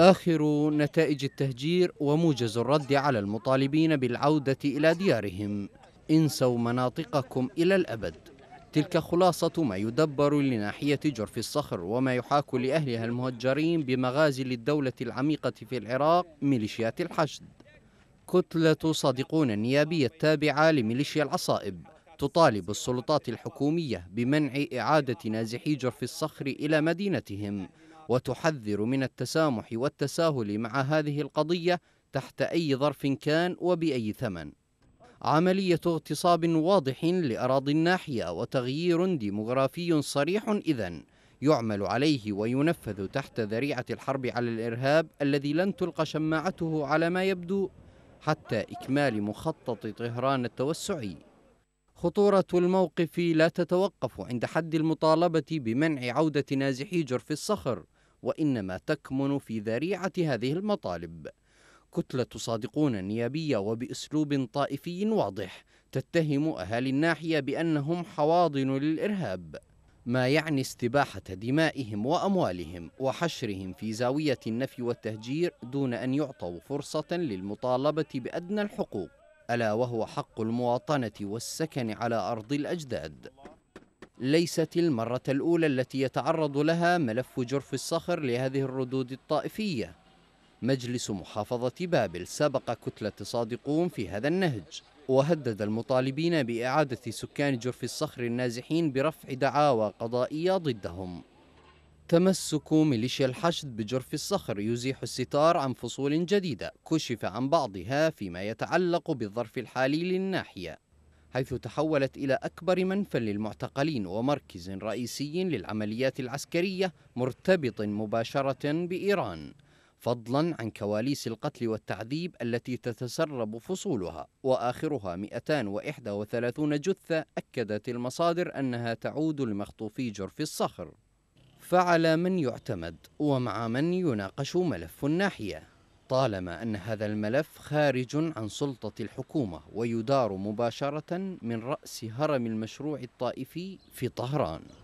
آخر نتائج التهجير وموجز الرد على المطالبين بالعودة إلى ديارهم انسوا مناطقكم إلى الأبد تلك خلاصة ما يدبر لناحية جرف الصخر وما يحاك لأهلها المهجرين بمغازي للدولة العميقة في العراق ميليشيات الحشد كتلة صادقون النيابية التابعة لميليشيا العصائب تطالب السلطات الحكومية بمنع إعادة نازحي جرف الصخر إلى مدينتهم وتحذر من التسامح والتساهل مع هذه القضية تحت أي ظرف كان وبأي ثمن عملية اغتصاب واضح لأراضي الناحية وتغيير ديمغرافي صريح إذن يعمل عليه وينفذ تحت ذريعة الحرب على الإرهاب الذي لن تلقى شماعته على ما يبدو حتى إكمال مخطط طهران التوسعي خطورة الموقف لا تتوقف عند حد المطالبة بمنع عودة نازحي جرف الصخر وإنما تكمن في ذريعة هذه المطالب كتلة صادقون نيابية وبأسلوب طائفي واضح تتهم أهالي الناحية بأنهم حواضن للإرهاب ما يعني استباحة دمائهم وأموالهم وحشرهم في زاوية النفي والتهجير دون أن يعطوا فرصة للمطالبة بأدنى الحقوق ألا وهو حق المواطنة والسكن على أرض الأجداد ليست المرة الأولى التي يتعرض لها ملف جرف الصخر لهذه الردود الطائفية مجلس محافظة بابل سبق كتلة صادقون في هذا النهج وهدد المطالبين بإعادة سكان جرف الصخر النازحين برفع دعاوى قضائية ضدهم تمسك ميليشيا الحشد بجرف الصخر يزيح الستار عن فصول جديدة كشف عن بعضها فيما يتعلق بالظرف الحالي للناحية حيث تحولت إلى أكبر منفى للمعتقلين ومركز رئيسي للعمليات العسكرية مرتبط مباشرة بإيران فضلا عن كواليس القتل والتعذيب التي تتسرب فصولها وآخرها 231 جثة أكدت المصادر أنها تعود لمخطوفي جرف الصخر فعلى من يعتمد ومع من يناقش ملف الناحيه طالما أن هذا الملف خارج عن سلطة الحكومة ويدار مباشرة من رأس هرم المشروع الطائفي في طهران